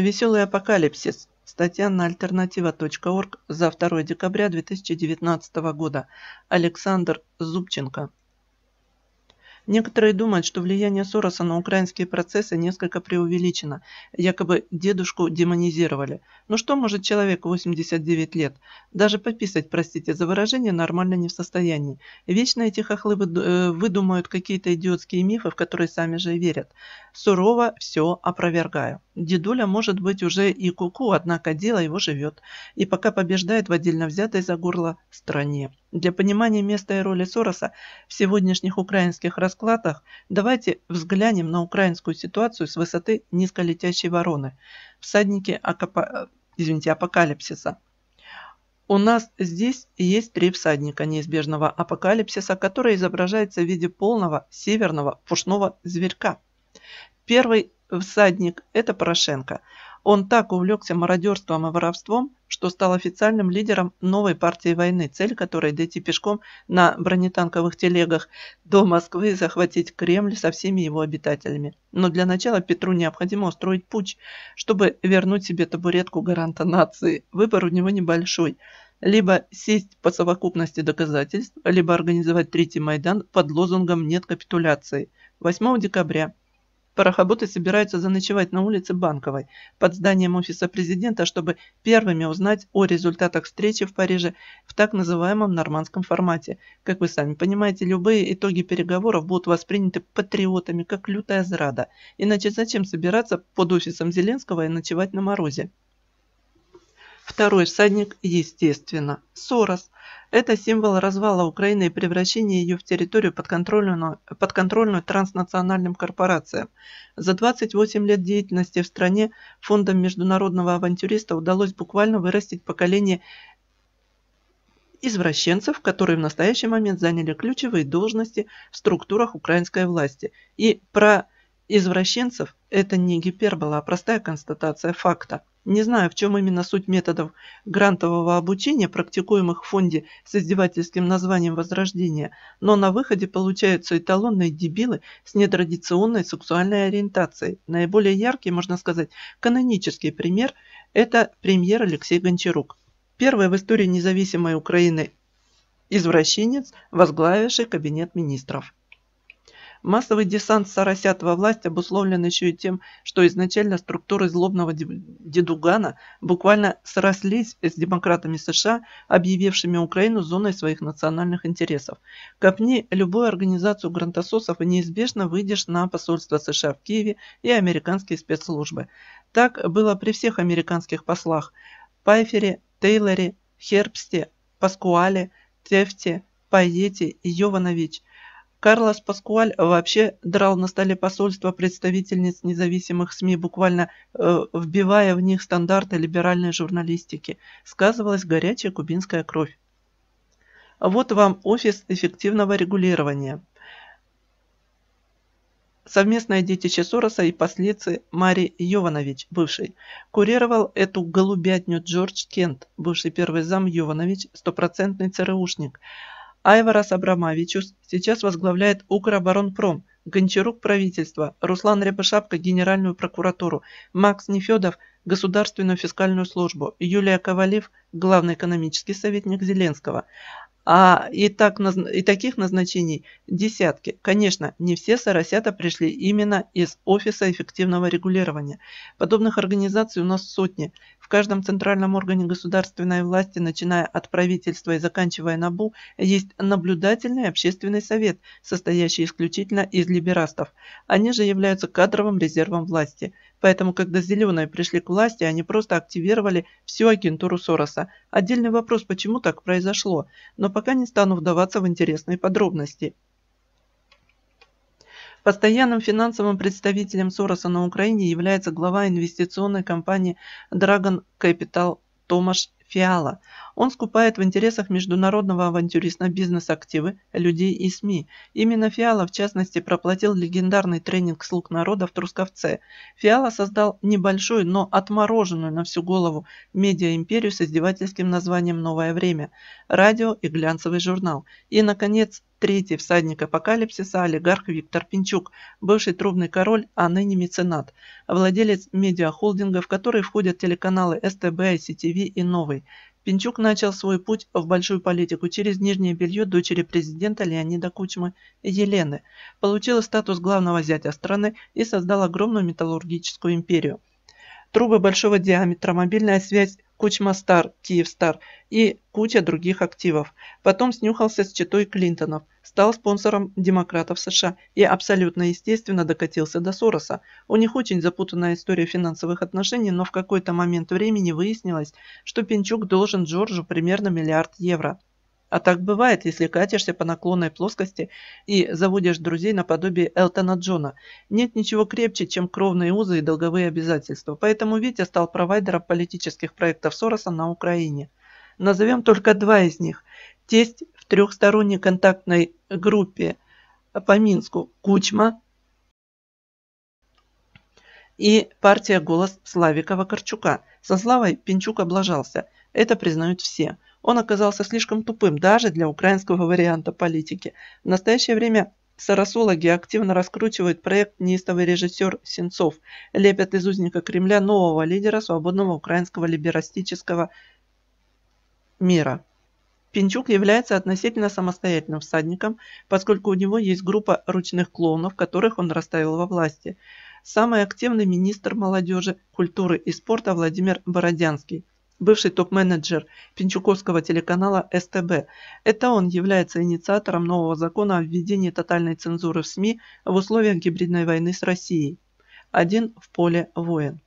Веселый апокалипсис. Статья на альтернатива.орг за 2 декабря 2019 года. Александр Зубченко. Некоторые думают, что влияние Сороса на украинские процессы несколько преувеличено. Якобы дедушку демонизировали. Но ну что может человек 89 лет? Даже подписать, простите за выражение, нормально не в состоянии. Вечно эти хохлы э, выдумают какие-то идиотские мифы, в которые сами же и верят сурово все опровергаю. Дедуля может быть уже и куку, -ку, однако дело его живет, и пока побеждает в отдельно взятой за горло стране. Для понимания места и роли Сороса в сегодняшних украинских раскладах давайте взглянем на украинскую ситуацию с высоты низколетящей вороны, всадники акапа... Извините, апокалипсиса. У нас здесь есть три всадника неизбежного апокалипсиса, который изображается в виде полного северного пушного зверька. Первый всадник – это Порошенко. Он так увлекся мародерством и воровством, что стал официальным лидером новой партии войны, цель которой – дойти пешком на бронетанковых телегах до Москвы и захватить Кремль со всеми его обитателями. Но для начала Петру необходимо устроить путь, чтобы вернуть себе табуретку гаранта нации. Выбор у него небольшой – либо сесть по совокупности доказательств, либо организовать третий Майдан под лозунгом «Нет капитуляции». 8 декабря Парохоботы собираются заночевать на улице Банковой под зданием офиса президента, чтобы первыми узнать о результатах встречи в Париже в так называемом нормандском формате. Как вы сами понимаете, любые итоги переговоров будут восприняты патриотами как лютая зрада. Иначе зачем собираться под офисом Зеленского и ночевать на морозе? Второй всадник, естественно, Сорос. Это символ развала Украины и превращения ее в территорию, подконтрольную, подконтрольную транснациональным корпорациям. За 28 лет деятельности в стране фондом международного авантюриста удалось буквально вырастить поколение извращенцев, которые в настоящий момент заняли ключевые должности в структурах украинской власти. И про извращенцев это не гипербола, а простая констатация факта – не знаю, в чем именно суть методов грантового обучения, практикуемых в фонде с издевательским названием «Возрождение», но на выходе получаются эталонные дебилы с нетрадиционной сексуальной ориентацией. Наиболее яркий, можно сказать, канонический пример – это премьер Алексей Гончарук. Первый в истории независимой Украины извращенец, возглавивший кабинет министров. Массовый десант соросят во власть обусловлен еще и тем, что изначально структуры злобного дедугана буквально срослись с демократами США, объявившими Украину зоной своих национальных интересов. Копни любую организацию грантососов и неизбежно выйдешь на посольство США в Киеве и американские спецслужбы. Так было при всех американских послах – Пайфере, Тейлоре, Хербсте, Паскуале, Тефте, Пайете и Йованович, Карлос Паскуаль вообще драл на столе посольства представительниц независимых СМИ, буквально э, вбивая в них стандарты либеральной журналистики. Сказывалась горячая кубинская кровь. Вот вам офис эффективного регулирования. Совместное детище Сороса и послицы Мари Йованович, бывший. Курировал эту голубятню Джордж Кент, бывший первый зам Йованович, стопроцентный ЦРУшник – Айварас Абрамовичус сейчас возглавляет Укроборонпром, Гончарук – правительство, Руслан Рябошапка – Генеральную прокуратуру, Макс Нефедов – Государственную фискальную службу, Юлия Ковалев – главный экономический советник Зеленского, а и, так, и таких назначений десятки. Конечно, не все соросята пришли именно из Офиса эффективного регулирования. Подобных организаций у нас сотни. В каждом центральном органе государственной власти, начиная от правительства и заканчивая НАБУ, есть наблюдательный общественный совет, состоящий исключительно из либерастов. Они же являются кадровым резервом власти. Поэтому, когда зеленые пришли к власти, они просто активировали всю агентуру Сороса. Отдельный вопрос, почему так произошло, но пока не стану вдаваться в интересные подробности. Постоянным финансовым представителем Сороса на Украине является глава инвестиционной компании Dragon Capital Томаш Фиала. Он скупает в интересах международного авантюриста бизнес-активы, людей и СМИ. Именно Фиала, в частности, проплатил легендарный тренинг «Слуг народа» в Трусковце. Фиала создал небольшую, но отмороженную на всю голову медиа-империю с издевательским названием «Новое время», радио и глянцевый журнал. И, наконец, третий всадник апокалипсиса, олигарх Виктор Пинчук, бывший трубный король, а ныне меценат, владелец медиахолдингов, в которые входят телеканалы СТБ, СТВ и «Новый». Москвы, Пинчук начал свой путь в большую политику через нижнее белье дочери президента Леонида Кучмы Елены, получил статус главного зятя страны и создал огромную металлургическую империю. Трубы большого диаметра, мобильная связь Кучмастар, Киевстар и куча других активов. Потом снюхался с читой Клинтонов, стал спонсором демократов США и абсолютно естественно докатился до Сороса. У них очень запутанная история финансовых отношений, но в какой-то момент времени выяснилось, что Пинчук должен Джорджу примерно миллиард евро. А так бывает, если катишься по наклонной плоскости и заводишь друзей наподобие Элтона Джона. Нет ничего крепче, чем кровные узы и долговые обязательства. Поэтому Витя стал провайдером политических проектов Сороса на Украине. Назовем только два из них. Тесть в трехсторонней контактной группе по Минску Кучма и партия «Голос» Славикова-Корчука. Со Славой Пинчук облажался. Это признают все. Он оказался слишком тупым даже для украинского варианта политики. В настоящее время Сарасологи активно раскручивают проект неистовый режиссер Сенцов, лепят из узника Кремля нового лидера свободного украинского либерастического мира. Пинчук является относительно самостоятельным всадником, поскольку у него есть группа ручных клоунов, которых он расставил во власти. Самый активный министр молодежи, культуры и спорта Владимир Бородянский – бывший топ-менеджер пинчуковского телеканала СТБ. Это он является инициатором нового закона о введении тотальной цензуры в СМИ в условиях гибридной войны с Россией. Один в поле воин.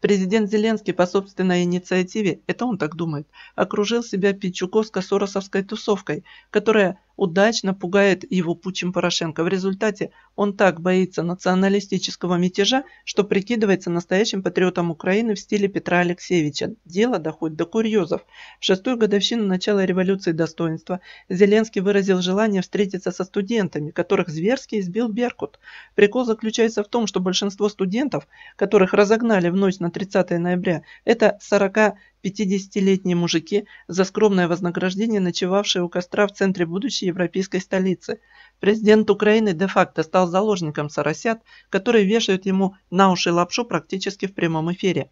Президент Зеленский по собственной инициативе, это он так думает, окружил себя Пинчуковско-Соросовской тусовкой, которая удачно пугает его Путин Порошенко. В результате он так боится националистического мятежа, что прикидывается настоящим патриотом Украины в стиле Петра Алексеевича. Дело доходит до курьезов. В шестую годовщину начала революции достоинства Зеленский выразил желание встретиться со студентами, которых зверски избил Беркут. Прикол заключается в том, что большинство студентов, которых разогнали в ночь на 30 ноября, это 40 50-летнем мужике за скромное вознаграждение, ночевавшие у костра в центре будущей европейской столицы. Президент Украины де-факто стал заложником соросят, которые вешают ему на уши лапшу практически в прямом эфире.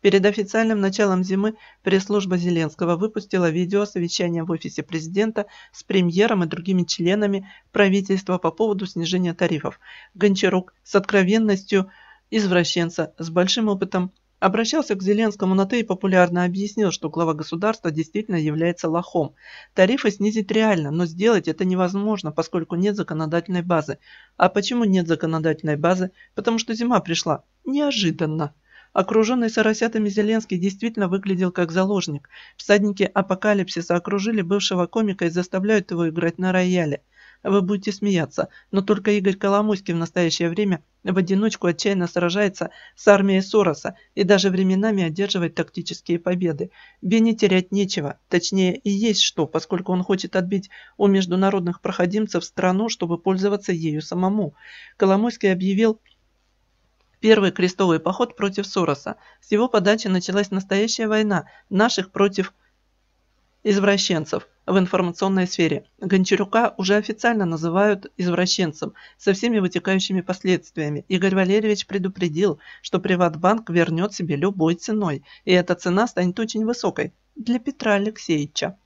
Перед официальным началом зимы пресс-служба Зеленского выпустила видео совещания в офисе президента с премьером и другими членами правительства по поводу снижения тарифов. Гончарук с откровенностью извращенца с большим опытом Обращался к Зеленскому на «ты» и популярно объяснил, что глава государства действительно является лохом. Тарифы снизить реально, но сделать это невозможно, поскольку нет законодательной базы. А почему нет законодательной базы? Потому что зима пришла. Неожиданно. Окруженный соросятами Зеленский действительно выглядел как заложник. Всадники апокалипсиса окружили бывшего комика и заставляют его играть на рояле. Вы будете смеяться, но только Игорь Коломойский в настоящее время в одиночку отчаянно сражается с армией Сороса и даже временами одерживает тактические победы. Бенни терять нечего, точнее и есть что, поскольку он хочет отбить у международных проходимцев страну, чтобы пользоваться ею самому. Коломойский объявил первый крестовый поход против Сороса. С его подачи началась настоящая война наших против Сороса извращенцев в информационной сфере. Гончарюка уже официально называют извращенцем со всеми вытекающими последствиями. Игорь Валерьевич предупредил, что Приватбанк вернет себе любой ценой, и эта цена станет очень высокой для Петра Алексеевича.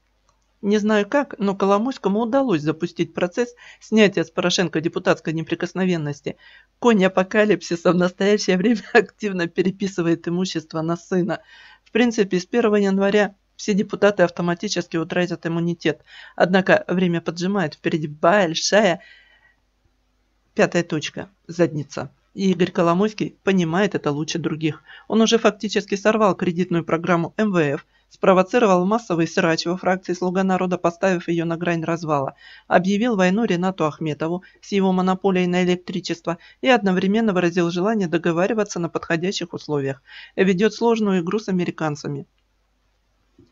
Не знаю как, но Коломойскому удалось запустить процесс снятия с Порошенко депутатской неприкосновенности. Конь апокалипсиса в настоящее время активно переписывает имущество на сына. В принципе, с 1 января все депутаты автоматически утратят иммунитет. Однако время поджимает, впереди большая пятая точка – задница. И Игорь Коломойский понимает это лучше других. Он уже фактически сорвал кредитную программу МВФ, спровоцировал массовый срач во фракции «Слуга народа», поставив ее на грань развала, объявил войну Ренату Ахметову с его монополией на электричество и одновременно выразил желание договариваться на подходящих условиях, ведет сложную игру с американцами.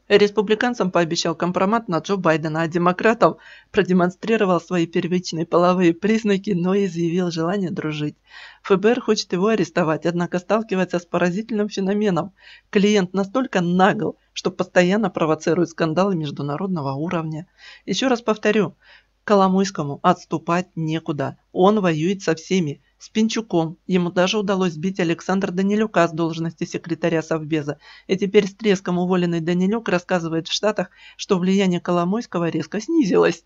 Республиканцам пообещал компромат на Джо Байдена, а демократам продемонстрировал свои первичные половые признаки, но изъявил желание дружить. ФБР хочет его арестовать, однако сталкивается с поразительным феноменом. Клиент настолько нагл, что постоянно провоцирует скандалы международного уровня. Еще раз повторю, Коломойскому отступать некуда. Он воюет со всеми, с Пинчуком. Ему даже удалось сбить Александра Данилюка с должности секретаря Совбеза. И теперь с треском уволенный Данилюк рассказывает в Штатах, что влияние Коломойского резко снизилось.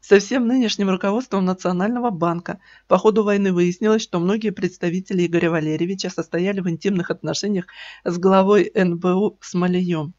Со всем нынешним руководством Национального банка по ходу войны выяснилось, что многие представители Игоря Валерьевича состояли в интимных отношениях с главой НБУ Смолием.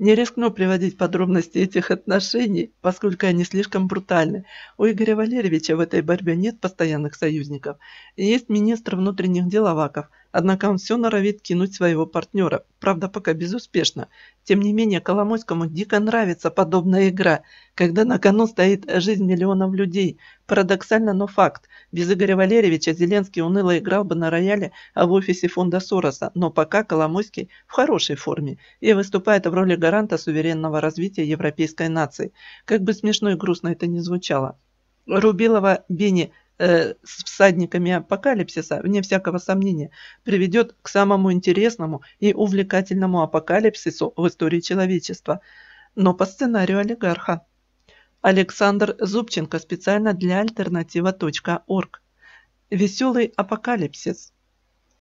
Не рискну приводить подробности этих отношений, поскольку они слишком брутальны. У Игоря Валерьевича в этой борьбе нет постоянных союзников. Есть министр внутренних дел Аваков – Однако он все норовит кинуть своего партнера, правда пока безуспешно. Тем не менее, Коломойскому дико нравится подобная игра, когда на кону стоит жизнь миллионов людей. Парадоксально, но факт. Без Игоря Валерьевича Зеленский уныло играл бы на рояле, а в офисе фонда Сороса, но пока Коломойский в хорошей форме и выступает в роли гаранта суверенного развития европейской нации. Как бы смешно и грустно это ни звучало. Рубилова Бени Э, с всадниками апокалипсиса, вне всякого сомнения, приведет к самому интересному и увлекательному апокалипсису в истории человечества, но по сценарию олигарха. Александр Зубченко специально для альтернатива.орг. Веселый апокалипсис.